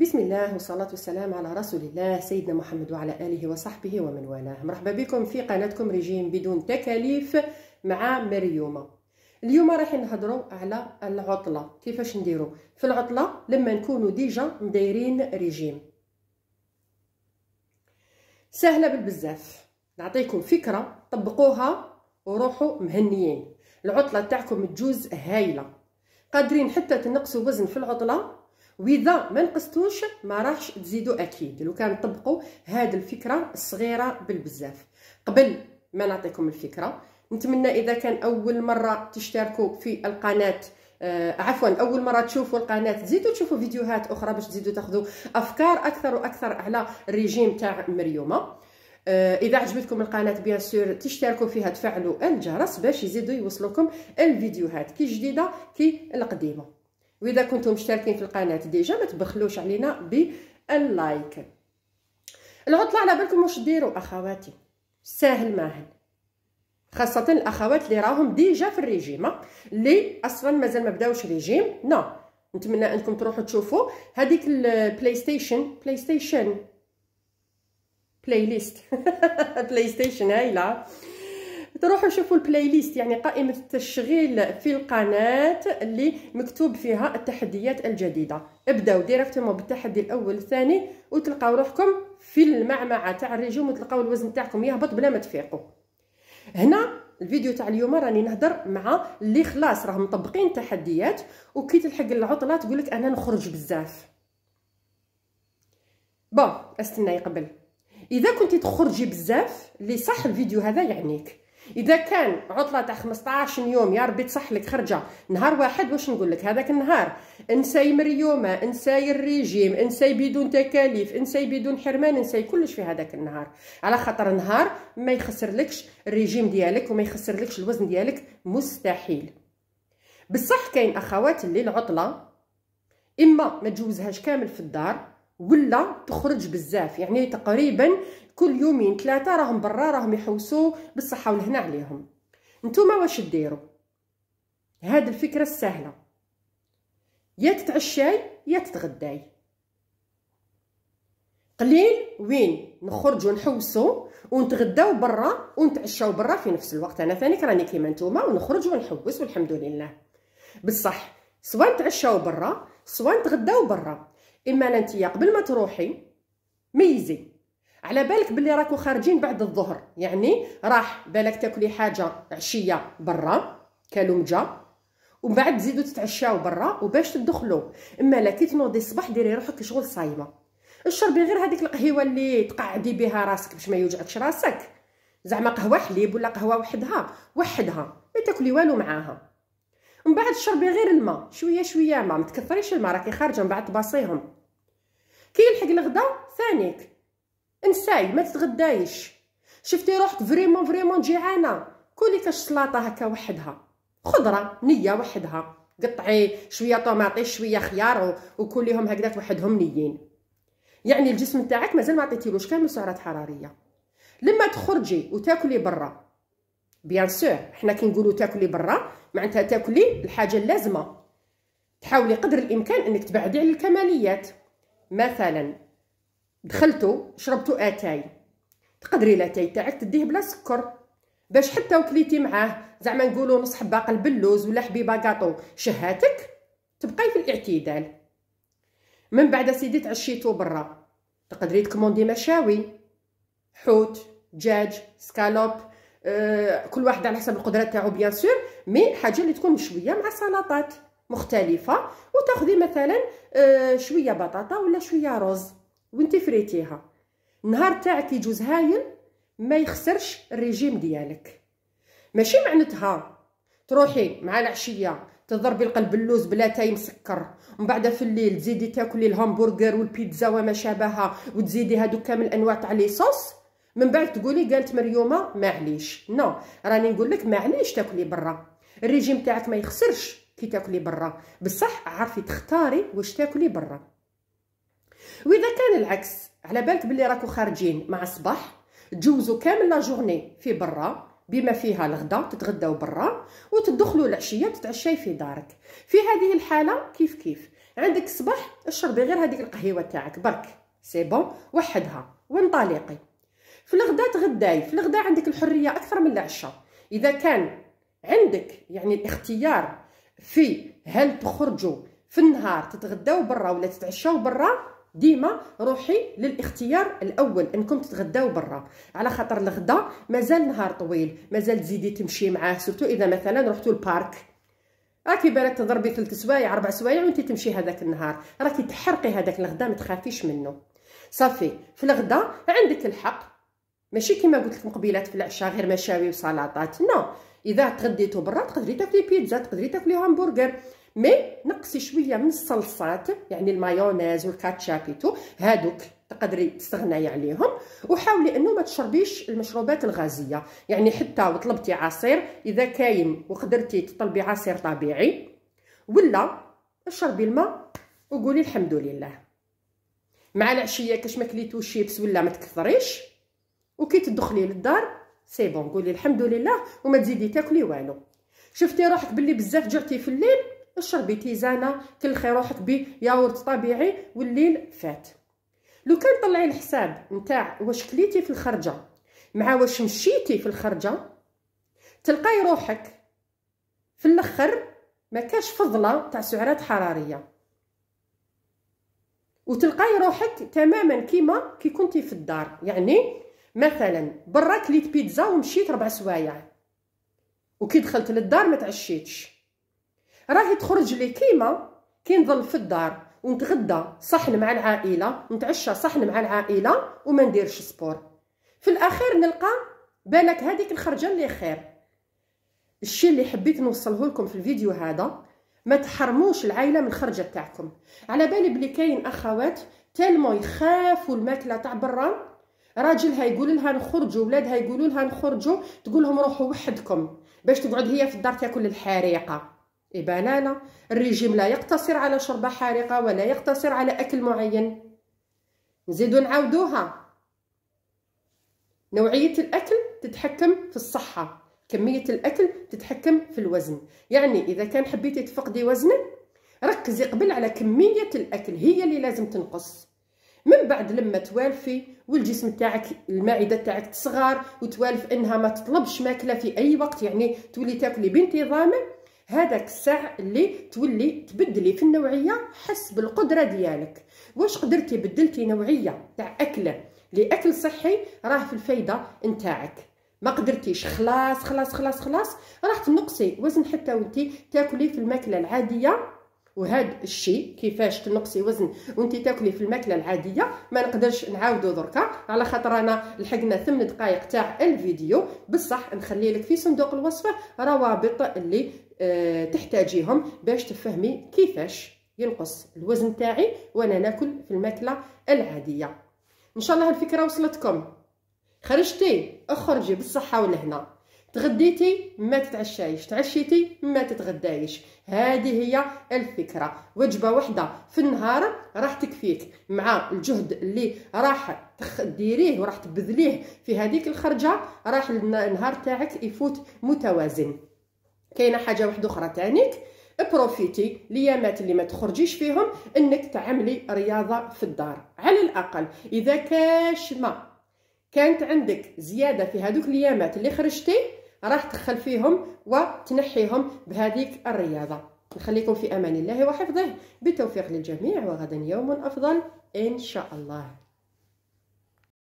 بسم الله والصلاة والسلام على رسول الله سيدنا محمد وعلى آله وصحبه ومن والاه مرحبا بكم في قناتكم ريجيم بدون تكاليف مع مريومة اليوم راح نهضروا على العطلة كيفاش نديرو في العطلة لما نكونوا ديجا مدايرين ريجيم سهلة بالبزاف نعطيكم فكرة طبقوها وروحوا مهنيين العطلة تاعكم تجوز هايلة قادرين حتى تنقصوا وزن في العطلة واذا ما نقصتوش ما راحش تزيدوا اكيد لو كان طبقوا هذه الفكره الصغيره بالبزاف قبل ما نعطيكم الفكره نتمنى اذا كان اول مره تشتركوا في القناه آه عفوا اول مره تشوفوا القناه تزيدوا تشوفوا فيديوهات اخرى باش تزيدوا تاخذوا افكار اكثر واكثر على الريجيم تاع مريومه آه اذا عجبتكم القناه بيان سور تشتركوا فيها تفعلوا الجرس باش يزيدوا يوصلوكم الفيديوهات كي جديده كي القديمه واذا كنتم مشتركين في القناه ديجا ما تبخلوش علينا باللايك العطله على بالكم واش ديروا اخواتي ساهل ماهل خاصة الأخوات اللي راهم ديجا في الريجيم اللي أصلا مازال ما بداوش ريجيم نو نتمنى أنكم تروحوا تشوفوا هذيك البلاي ستيشن بلاي ستيشن بلاي ليست بلاي ستيشن هايله تروحوا شوفوا البلاي ليست يعني قائمه التشغيل في القناه اللي مكتوب فيها التحديات الجديده ابداو ديريكتومون بالتحدي الاول الثاني وتلقاو روحكم في المعمعه تاع الريجيم وتلقاو الوزن تاعكم يهبط بلا ما تفيقوا هنا الفيديو تاع اليوم راني نهضر مع اللي خلاص راهم مطبقين تحديات وكي تلحق العطله تقولك انا نخرج بزاف بون استناي قبل اذا كنتي تخرجي بزاف اللي صح الفيديو هذا يعنيك اذا كان عطله تاع 15 يوم يا ربي تصح لك خرجه نهار واحد واش نقول لك هذاك النهار انساي مريوما نساي الريجيم نساي بدون تكاليف نساي بدون حرمان نساي كلش في هذاك النهار على خاطر نهار ما يخسرلكش الريجيم ديالك وما يخسرلكش الوزن ديالك مستحيل بصح كاين اخوات اللي العطله اما ما تجوزهاش كامل في الدار ولا تخرج بزاف يعني تقريبا كل يومين ثلاثه راهم برا راهم يحوسوا بالصحه والهنا عليهم نتوما واش ديروا هاد الفكره السهله يا تتعشاي يا تتغداي قليل وين نخرجوا نحوسوا ونتغداو برا ونتعشاو برا في نفس الوقت انا ثاني راني كيما نتوما ونخرج ونحوس والحمد لله بصح سواء نتعشاو برا سواء نتغداو برا اما انت قبل ما تروحي ميزي على بالك بلي راكو خارجين بعد الظهر يعني راح بالك تاكلي حاجه عشيه برا كالومجه ومن بعد تزيدوا تتعشاو برا وباش تدخلوا اما لا كي تنوضي الصباح ديري روحك شغل صايمه اشربي غير هذيك القهيوه اللي تقعدي بها راسك باش ما يوجعكش راسك زعما قهوه حليب ولا قهوه وحدها وحدها ما تاكلي والو معاها من بعد شربي غير الماء شويه شويه ما متكثريش الماء راكي خارجه من بعد تباصيهم كيلحق الغدا ثانيك انساي ما تتغدايش شفتي روحك فريمون فريمون جيعانه كولي كاش سلطه هكا وحدها خضره نيه وحدها قطعي شويه طوماطي شويه خيار وكليهم هكذا وحدهم نيين يعني الجسم تاعك مازال ما عطيتيلوش كامل سعرات حراريه لما تخرجي وتاكلي برا بيان سور حنا كي نقولوا تاكلي برا معناتها تاكلي الحاجه اللازمه تحاولي قدر الامكان انك تبعدي على الكماليات مثلا دخلتو شربتو اتاي تقدري لاتاي تاعك تديه بلا سكر باش حتى وكليتي معاه زعما نقولوا نص حباقل باللوز ولا حبيبه كاطو شهاتك تبقاي في الاعتدال من بعد سيدي تعشيتو برا تقدري تكوموندي مشاوي حوت دجاج سكالوب آه، كل واحد على حسب القدرات تاعو بيان سور مي حاجه اللي تكون مشويه مع سلطات مختلفه وتاخذي مثلا آه، شويه بطاطا ولا شويه رز وانت فريتيها النهار تاعك يجوز هايل ما يخسرش الريجيم ديالك ماشي معناتها تروحي مع العشيه تضربي القلب اللوز بلا تاي مسكر ومن بعد في الليل تزيدي تاكلي الهامبرغر والبيتزا وما شابهها وتزيدي هادو كامل انواع تاع لي صوص من بعد تقولي قالت مريومه معليش نو راني نقول لك معليش تاكلي برا الريجيم تاعك ما يخسرش كي تاكلي برا بصح عرفي تختاري واش تاكلي برا واذا كان العكس على بالك بلي راكو خارجين مع الصباح تجوزوا كامل لا جورني في برا بما فيها الغدا تتغداو برا وتدخلوا العشيه تتعشاي في دارك في هذه الحاله كيف كيف عندك الصباح اشربي غير هذيك القهيوه تاعك برك سي بون وحدها وانطلقي في الغدا تغداي في الغدا عندك الحريه اكثر من العشاء اذا كان عندك يعني الاختيار في هل تخرجوا في النهار تتغداو برا ولا تتعشاو برا ديما روحي للاختيار الاول انكم تتغداو برا على خاطر الغدا مازال نهار طويل مازال تزيدي تمشي معاه سورتو اذا مثلا رحتوا البارك راكي بالك تضربي ثلاث سوايع اربع سوايع وانت تمشي هذاك النهار راكي تحرقي هذاك الغدا ما تخافيش منه صافي في الغدا عندك الحق ماشي كيما قلت لكم قبيلات في العشاء غير مشاوي وسلطات نو اذا تغديتو برا تقدري تاكلي بيتزا تقدري تاكلي همبرغر مي نقصي شويه من الصلصات يعني المايونيز ايتو هادوك تقدري تستغناي عليهم وحاولي انه ما تشربيش المشروبات الغازيه يعني حتى وطلبتي عصير اذا كاين وقدرتي تطلبي عصير طبيعي ولا شربي الماء وقولي الحمد لله مع العشيه كاش ما كليتو شيبس ولا ما تكثريش وكي تدخلي للدار سي بون قولي الحمد لله وما تزيدي تاكلي والو شفتي روحك باللي بزاف جعتي في الليل اشربي تيزانه كلخي روحك بياورت طبيعي والليل فات لو كان طلعي الحساب نتاع واش كليتي في الخرجه مع واش مشيتي في الخرجه تلقاي روحك في الاخر ما كاش فضله تاع سعرات حراريه وتلقاي روحك تماما كيما كي كنتي في الدار يعني مثلا برا كليت بيتزا ومشيت ربع سوايع وكي دخلت للدار ما تعشيتش راهي تخرج لي كيما كي نظل في الدار ونتغدى صحن مع العائله نتعشى صحن مع العائله وما نديرش سبور في الاخير نلقى بالك هذيك الخرجه اللي خير الشيء اللي حبيت نوصله لكم في الفيديو هذا ما تحرموش العائله من الخرجه تاعكم على بالي بلي كاين اخوات تالمو يخافوا الماكله تاع برا راجلها يقول لها نخرجوا ولادها يقولوا لها نخرجوا تقول لهم روحوا وحدكم باش تقعد هي في الدار تاكل الحريقه إبانانا الريجيم لا يقتصر على شربة حارقة ولا يقتصر على أكل معين نزيدو نعاودوها نوعية الأكل تتحكم في الصحة كمية الأكل تتحكم في الوزن يعني إذا كان حبيتي تفقدي وزنك ركزي قبل على كمية الأكل هي اللي لازم تنقص من بعد لما توالفي والجسم تاعك المعده تاعك تصغر وتوالف انها ما تطلبش ماكله في اي وقت يعني تولي تاكلي بانتظام هذاك الساع اللي تولي تبدلي في النوعيه حسب القدره ديالك واش قدرتي بدلتي نوعيه تاع اكله لاكل صحي راه في الفايده نتاعك ما قدرتيش خلاص خلاص خلاص خلاص راح تنقصي وزن حتى وانت تاكلي في الماكله العاديه وهذا الشيء كيفاش تنقصي وزن وانت تاكلي في الماكله العاديه ما نقدرش نعاودو دركا على خاطر انا لحقنا 8 دقائق تاع الفيديو بصح نخلي لك في صندوق الوصفه روابط اللي اه تحتاجيهم باش تفهمي كيفاش ينقص الوزن تاعي وانا ناكل في الماكله العاديه ان شاء الله الفكره وصلتكم خرجتي اخرجي بالصحه والهنا تغديتي ما تتعشايش تعشيتي ما تتغدايش هذه هي الفكره وجبه واحده في النهار راح تكفيك مع الجهد اللي راح ديريه وراح تبذليه في هذيك الخرجه راح النهار تاعك يفوت متوازن كاينه حاجه واحده اخرى تانيك بروفيتي ليامات اللي ما تخرجيش فيهم انك تعملي رياضه في الدار على الاقل اذا كاش ما كانت عندك زياده في هذوك الايامات اللي خرجتي راح تدخل فيهم وتنحيهم بهذيك الرياضه نخليكم في امان الله وحفظه بالتوفيق للجميع وغدا يوم افضل ان شاء الله